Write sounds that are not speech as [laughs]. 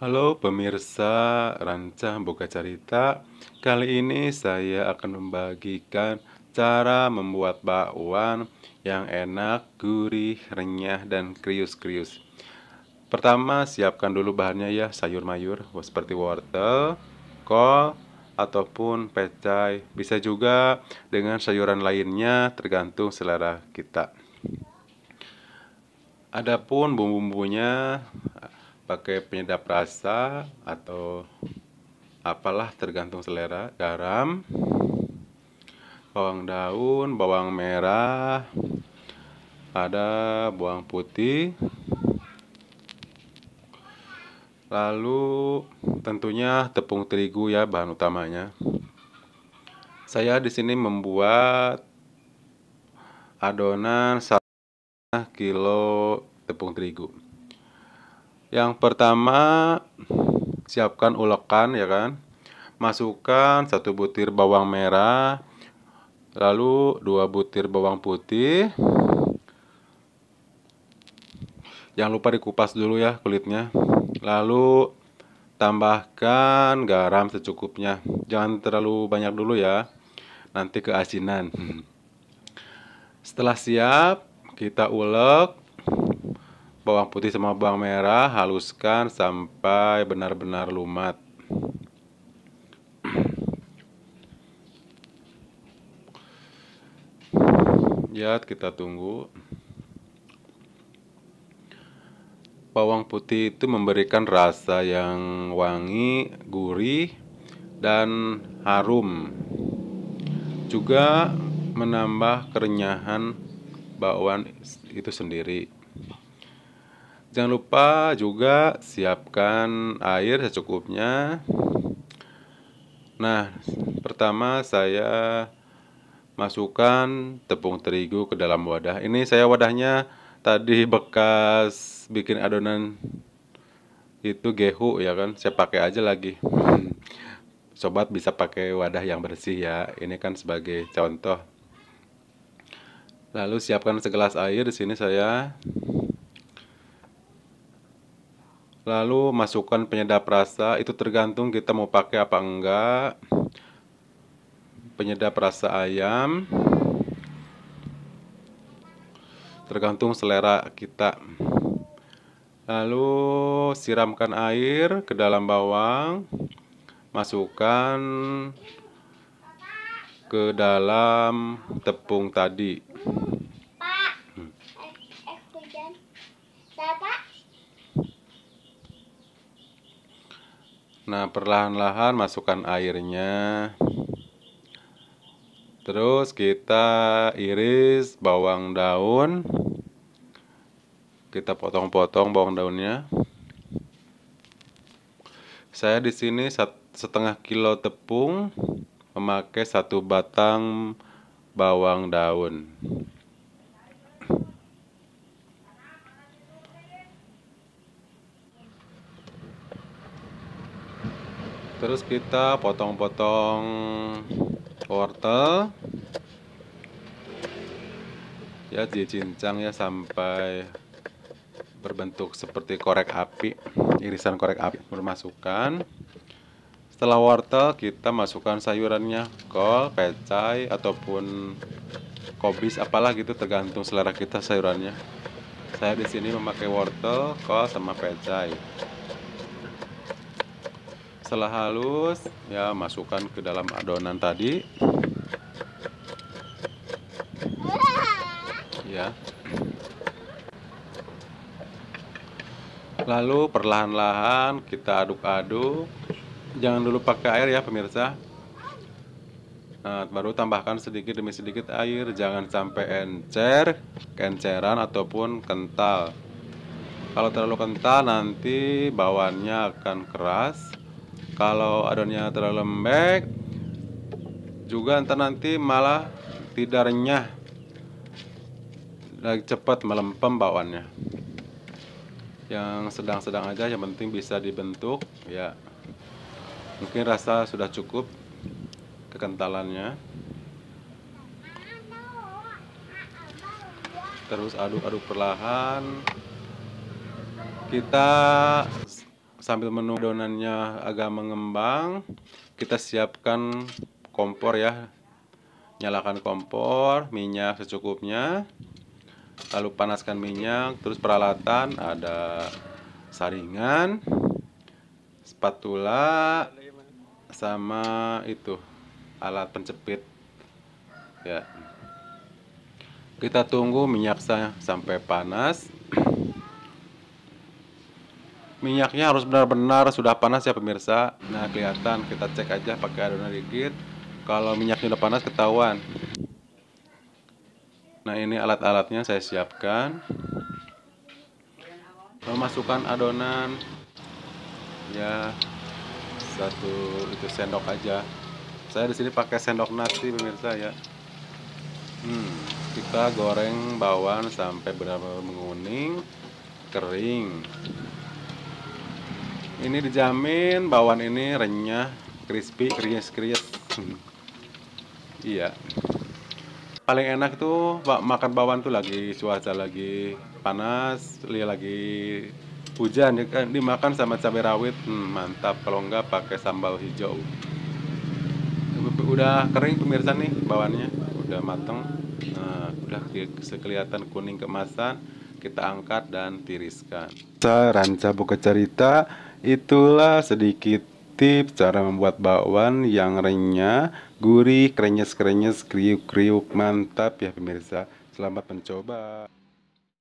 Halo pemirsa Rancah Buka Cerita Kali ini saya akan membagikan cara membuat bakwan yang enak, gurih, renyah, dan krius-krius Pertama siapkan dulu bahannya ya sayur mayur seperti wortel, kol, ataupun pecai Bisa juga dengan sayuran lainnya tergantung selera kita Adapun bumbu-bumbunya pakai penyedap rasa atau apalah tergantung selera garam bawang daun bawang merah ada bawang putih lalu tentunya tepung terigu ya bahan utamanya saya di sini membuat adonan 1 kilo tepung terigu yang pertama, siapkan ulekan ya kan. Masukkan satu butir bawang merah, lalu dua butir bawang putih. Jangan lupa dikupas dulu ya kulitnya. Lalu tambahkan garam secukupnya jangan terlalu banyak dulu ya nanti keasinan [laughs] setelah siap kita ulek bawang putih sama bawang merah haluskan sampai benar-benar lumat ya kita tunggu bawang putih itu memberikan rasa yang wangi, gurih, dan harum. Juga menambah kerenyahan bawang itu sendiri. Jangan lupa juga siapkan air secukupnya. Nah, pertama saya masukkan tepung terigu ke dalam wadah. Ini saya wadahnya tadi bekas bikin adonan itu gehu ya kan. Saya pakai aja lagi. Hmm. Sobat bisa pakai wadah yang bersih ya. Ini kan sebagai contoh. Lalu siapkan segelas air di sini saya Lalu masukkan penyedap rasa, itu tergantung kita mau pakai apa enggak. Penyedap rasa ayam. Tergantung selera kita. Lalu siramkan air ke dalam bawang. Masukkan ke dalam tepung tadi. Nah, perlahan-lahan masukkan airnya. Terus kita iris bawang daun. Kita potong-potong bawang daunnya. Saya di sini setengah kilo tepung memakai satu batang bawang daun. terus kita potong-potong wortel ya dicincang ya sampai berbentuk seperti korek api irisan korek api bermasukkan setelah wortel kita masukkan sayurannya kol, pecai ataupun kobis apalah gitu tergantung selera kita sayurannya saya di sini memakai wortel, kol sama pecai setelah halus ya masukkan ke dalam adonan tadi ya lalu perlahan-lahan kita aduk-aduk jangan dulu pakai air ya pemirsa nah, baru tambahkan sedikit demi sedikit air jangan sampai encer kenceran ataupun kental kalau terlalu kental nanti bawannya akan keras kalau adonnya terlalu lembek juga entar nanti malah tidak renyah lagi cepat melempem bawannya yang sedang-sedang aja yang penting bisa dibentuk ya mungkin rasa sudah cukup kekentalannya terus aduk-aduk perlahan kita sambil menunggu adonannya agak mengembang kita siapkan kompor ya nyalakan kompor minyak secukupnya lalu panaskan minyak terus peralatan ada saringan spatula sama itu alat pencepit ya kita tunggu minyaknya sampai panas Minyaknya harus benar-benar sudah panas ya pemirsa. Nah, kelihatan kita cek aja pakai adonan dikit. Kalau minyaknya udah panas ketahuan. Nah, ini alat-alatnya saya siapkan. Memasukkan adonan ya satu itu sendok aja. Saya di sini pakai sendok nasi pemirsa ya. Hmm, kita goreng bawang sampai benar-benar menguning, kering. Ini dijamin bawang ini renyah, crispy, kriyes kriyes iya. Paling enak tuh makan bawang tuh lagi cuaca lagi panas, lihat lagi hujan ya kan dimakan sama cabai rawit hmm, mantap kalau enggak pakai sambal hijau udah kering pemirsa nih bawannya udah mateng nah udah sekelihatan kuning kemasan kita angkat dan tiriskan saya ranca buka cerita Itulah sedikit tips cara membuat bakwan yang renyah, gurih, krenyes-krenyes, kriuk-kriuk, mantap ya pemirsa. Selamat mencoba.